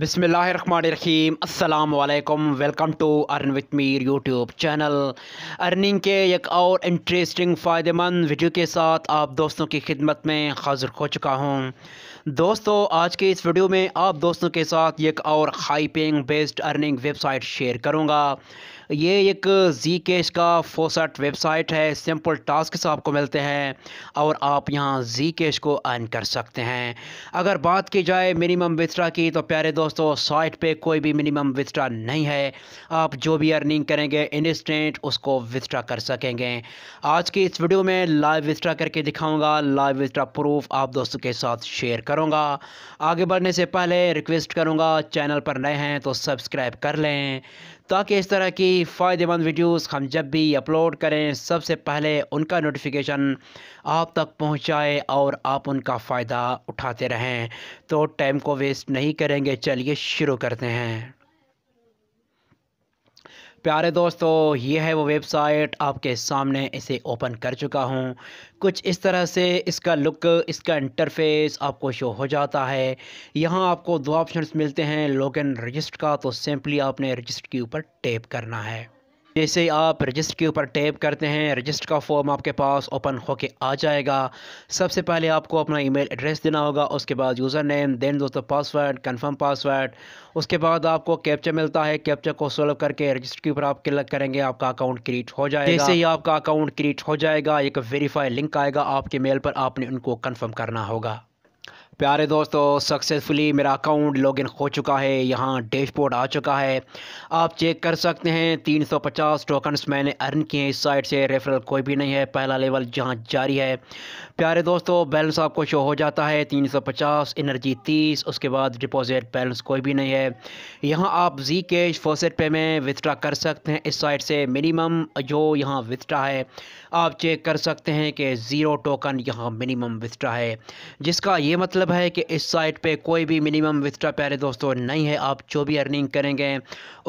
बिसमीम अल्लाम welcome to earn with Mir YouTube channel earning के एक और इंटरेस्टिंग फ़ायदेमंद वीडियो के साथ आप दोस्तों की खिदमत में हाजिर हो चुका हूँ दोस्तों आज के इस वीडियो में आप दोस्तों के साथ एक और high paying based earning website share करूंगा ये एक जी कैश का फोसट वेबसाइट है सिंपल टास्क आपको मिलते हैं और आप यहाँ जी कैश को अर्न कर सकते हैं अगर बात की जाए मिनिमम विस्ट्रा की तो प्यारे दोस्तों साइट पे कोई भी मिनिमम विस्ट्रा नहीं है आप जो भी अर्निंग करेंगे इंस्टेंट उसको विस्ट्रा कर सकेंगे आज की इस वीडियो में लाइव विस्ट्रा करके दिखाऊँगा लाइव विस्ट्रा प्रूफ आप दोस्तों के साथ शेयर करूँगा आगे बढ़ने से पहले रिक्वेस्ट करूँगा चैनल पर नए हैं तो सब्सक्राइब कर लें ताकि इस तरह की फ़ायदेमंद वीडियोस हम जब भी अपलोड करें सबसे पहले उनका नोटिफिकेशन आप तक पहुंचाए और आप उनका फ़ायदा उठाते रहें तो टाइम को वेस्ट नहीं करेंगे चलिए शुरू करते हैं प्यारे दोस्तों ये है वो वेबसाइट आपके सामने इसे ओपन कर चुका हूँ कुछ इस तरह से इसका लुक इसका इंटरफेस आपको शो हो जाता है यहाँ आपको दो ऑप्शंस मिलते हैं लॉगिन रजिस्टर का तो सिंपली आपने रजिस्टर के ऊपर टेप करना है जैसे ही आप रजिस्टर के ऊपर टैप करते हैं रजिस्टर का फॉर्म आपके पास ओपन होके आ जाएगा सबसे पहले आपको अपना ईमेल एड्रेस देना होगा उसके बाद यूज़र नेम देन दोस्तों पासवर्ड कंफर्म पासवर्ड उसके बाद आपको कैप्चा मिलता है कैप्चा को सोल्व करके रजिस्टर के ऊपर आप क्लिक करेंगे आपका अकाउंट क्रिएट हो जाएगा जैसे ही आपका अकाउंट क्रिएट हो जाएगा एक वेरीफाई लिंक आएगा आपके मेल पर आपने उनको कन्फर्म करना होगा प्यारे दोस्तों सक्सेसफुली मेरा अकाउंट लॉगिन हो चुका है यहाँ डैशबोर्ड आ चुका है आप चेक कर सकते हैं 350 टोकन्स मैंने अर्न किए हैं इस साइट से रेफरल कोई भी नहीं है पहला लेवल जहाँ जारी है प्यारे दोस्तों बैलेंस आपको शो हो जाता है 350 एनर्जी 30 उसके बाद डिपॉजिट बैलेंस कोई भी नहीं है यहाँ आप जी कैश फोसेट पे में विथड्रा कर सकते हैं इस साइट से मिनिमम जो यहाँ विथड्रा है आप चेक कर सकते हैं कि ज़ीरो टोकन यहाँ मिनिमम विथड्रा है जिसका ये मतलब मतलब है कि इस साइट पे कोई भी मिनिमम विस्ट्रा प्यारे दोस्तों नहीं है आप जो भी अर्निंग करेंगे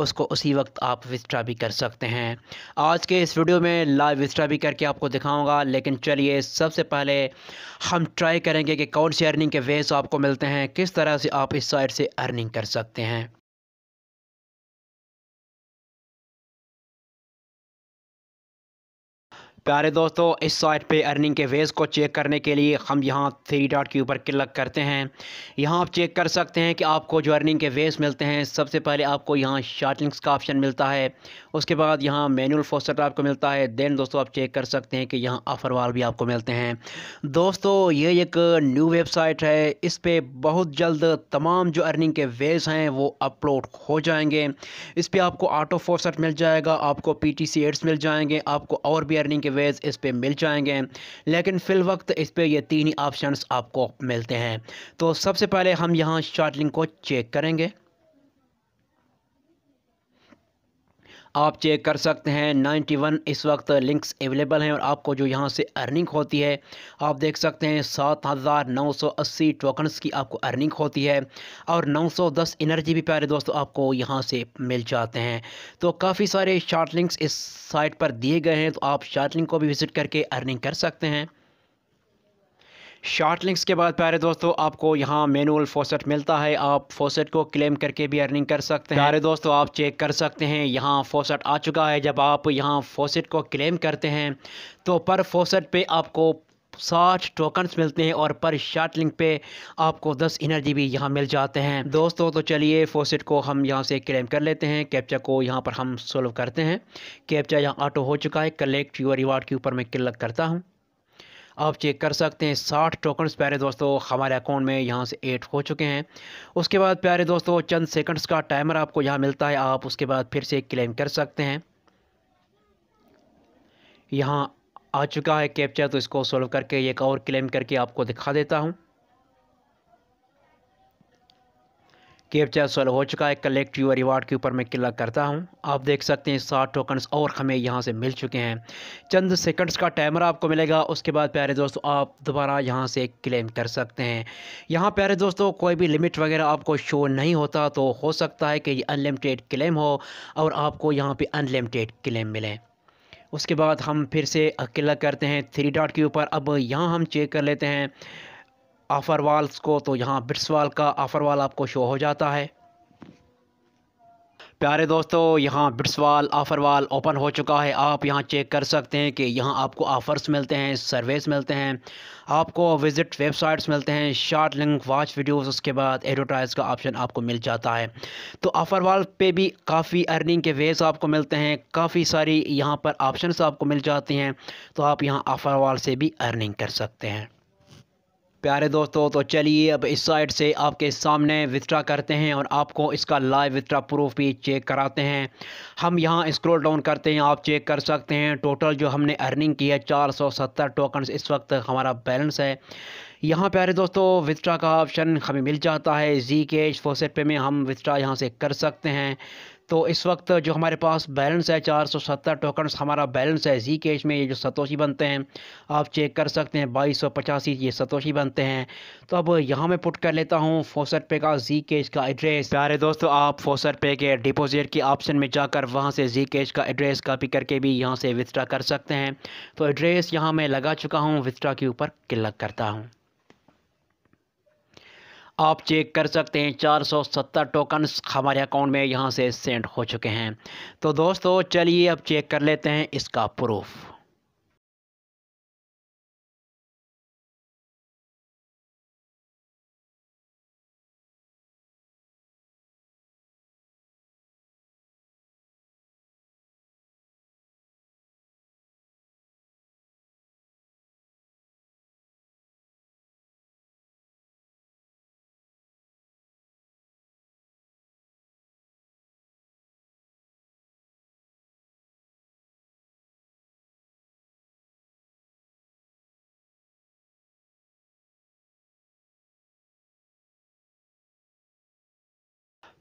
उसको उसी वक्त आप विस्ट्रा भी कर सकते हैं आज के इस वीडियो में लाइव विस्ट्रा भी करके आपको दिखाऊंगा लेकिन चलिए सबसे पहले हम ट्राई करेंगे कि कौन सी अर्निंग के वेज आपको मिलते हैं किस तरह से आप इस साइट से अर्निंग कर सकते हैं प्यारे दोस्तों इस साइट पे अर्निंग के वेज को चेक करने के लिए हम यहाँ थ्री डॉट के ऊपर क्लिक करते हैं यहाँ आप चेक कर सकते हैं कि आपको जो अर्निंग के वेज मिलते हैं सबसे पहले आपको यहाँ शार्टिंग्स का ऑप्शन मिलता है उसके बाद यहाँ मैनुअल फोस्टर आपको मिलता है देन दोस्तों आप चेक कर सकते हैं कि यहाँ ऑफर वाल भी आपको मिलते हैं दोस्तों ये एक न्यू वेबसाइट है इस पर बहुत जल्द तमाम जो अर्निंग के वेज हैं वो अपलोड हो जाएंगे इस पर आपको ऑटो फोस्टर मिल जाएगा आपको पी टी सी एड्स मिल जाएंगे आपको और भी अर्निंग के सर्वेज इस पर मिल जाएंगे लेकिन फ़िल वक्त इस पर यह तीन ही ऑप्शन आपको मिलते हैं तो सबसे पहले हम यहाँ शार्ट लिंक को चेक करेंगे आप चेक कर सकते हैं 91 इस वक्त लिंक्स अवेलेबल हैं और आपको जो यहाँ से अर्निंग होती है आप देख सकते हैं 7,980 टोकन्स की आपको अर्निंग होती है और 910 एनर्जी भी प्यारे दोस्तों आपको यहाँ से मिल जाते हैं तो काफ़ी सारे शार्ट लिंक्स इस साइट पर दिए गए हैं तो आप शार्ट लिंक को भी विज़िट करके अर्निंग कर सकते हैं शार्ट लिंक्स के बाद प्यारे दोस्तों आपको यहाँ मैनुअल फोसेट मिलता है आप फोसेट को क्लेम करके भी अर्निंग कर सकते हैं प्यारे दोस्तों आप चेक कर सकते हैं यहाँ फोसेट आ चुका है जब आप यहाँ फोसेट को क्लेम करते हैं तो पर फोसेट पे आपको साठ टोकन्स मिलते हैं और पर शार्ट लिंक पे आपको दस एनर्जी भी यहाँ मिल जाते हैं दोस्तों तो चलिए फोसेट को हम यहाँ से क्लेम कर लेते हैं कैप्चा को यहाँ पर हम सोल्व करते हैं कैप्चा यहाँ ऑटो हो चुका है कलेक्ट यूर रिवार्ड के ऊपर मैं क्लिक करता हूँ आप चेक कर सकते हैं साठ टोकन्स प्यारे दोस्तों हमारे अकाउंट में यहाँ से एड हो चुके हैं उसके बाद प्यारे दोस्तों चंद सेकंड्स का टाइमर आपको यहाँ मिलता है आप उसके बाद फिर से क्लेम कर सकते हैं यहाँ आ चुका है कैप्चर तो इसको सॉल्व करके एक और क्लेम करके आपको दिखा देता हूँ कैप्चा सॉल्व हो चुका है यूर रिवार्ड के ऊपर मैं क्लिक करता हूं आप देख सकते हैं सात टोकन्स और हमें यहां से मिल चुके हैं चंद सेकंड्स का टाइमर आपको मिलेगा उसके बाद प्यारे दोस्तों आप दोबारा यहां से क्लेम कर सकते हैं यहां प्यारे दोस्तों कोई भी लिमिट वगैरह आपको शो नहीं होता तो हो सकता है कि अनलिमिटेड क्लेम हो और आपको यहाँ पर अनलिमिटेड क्लेम मिले उसके बाद हम फिर से क्लिक करते हैं थ्री डॉट के ऊपर अब यहाँ हम चेक कर लेते हैं आफर वाल्स को तो यहाँ वाल का आफर वाल आपको शो हो जाता है प्यारे दोस्तों यहाँ बिट्सवाल आफरवाल ओपन हो चुका है आप यहाँ चेक कर सकते हैं कि यहाँ आपको ऑफ़र्स मिलते हैं सर्विस मिलते हैं आपको विजिट वेबसाइट्स मिलते हैं शार्ट लिंक वॉच वीडियोस उसके बाद एडवर्टाइज़ का ऑप्शन आपको मिल जाता है तो वाल पे भी काफ़ी अर्निंग के वेज आपको मिलते हैं काफ़ी सारी यहाँ पर ऑप्शन आपको मिल जाती हैं तो आप यहाँ आफरवाल से भी अर्निंग कर सकते हैं प्यारे दोस्तों तो चलिए अब इस साइड से आपके सामने विथड्रा करते हैं और आपको इसका लाइव विथड्रा प्रूफ भी चेक कराते हैं हम यहाँ स्क्रॉल डाउन करते हैं आप चेक कर सकते हैं टोटल जो हमने अर्निंग की है 470 टोकन इस वक्त हमारा बैलेंस है यहाँ प्यारे दोस्तों विस्ट्रा का ऑप्शन हमें मिल जाता है जी के फोसेट पे में हम विस्ट्रा यहाँ से कर सकते हैं तो इस वक्त जो हमारे पास बैलेंस है चार सौ सत्तर टोकन्स हमारा बैलेंस है जी कैश में ये जो सतोशी बनते हैं आप चेक कर सकते हैं बाईस सौ पचासी ये सतोशी बनते हैं तो अब यहाँ मैं पुट कर लेता हूँ फोसट पे का जी कैश का एड्रेस प्यारे दोस्तों आप फोसट पे के डिपोजिट के ऑप्शन में जाकर वहाँ से जी कैश का एड्रेस कापी करके भी यहाँ से विस्ट्रा कर सकते हैं तो एड्रेस यहाँ मैं लगा चुका हूँ विस्ट्रा के ऊपर क्लिक करता हूँ आप चेक कर सकते हैं 470 टोकन्स हमारे अकाउंट में यहाँ से सेंड हो चुके हैं तो दोस्तों चलिए अब चेक कर लेते हैं इसका प्रूफ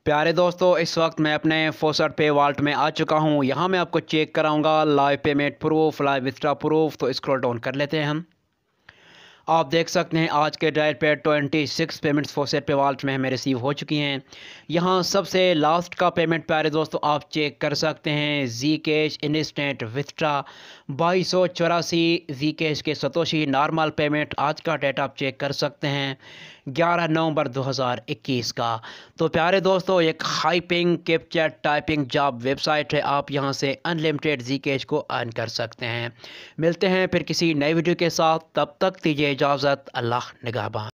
प्यारे दोस्तों इस वक्त मैं अपने फोसट पे वाल्ट में आ चुका हूँ यहाँ मैं आपको चेक कराऊँगा live payment proof live withdraw proof तो स्क्रॉल डाउन कर लेते हैं हम आप देख सकते हैं आज के डायर पे 26 पेमेंट्स फोसेट पे वॉल्ट में हमें रिसीव हो चुकी हैं यहाँ सबसे लास्ट का पेमेंट प्यारे दोस्तों आप चेक कर सकते हैं जी कैश इंस्टेंट विस्ट्रा बाईस सौ चौरासी जी कैश के सतोशी नॉर्मल पेमेंट आज का डेट आप चेक कर सकते हैं ग्यारह नवंबर 2021 का तो प्यारे दोस्तों एक high paying captcha typing job website है आप यहाँ से अनलिमिटेड जी को अर्न कर सकते हैं मिलते हैं फिर किसी नए वीडियो के साथ तब तक दीजिए इजाज़त अल्लाह नगाबा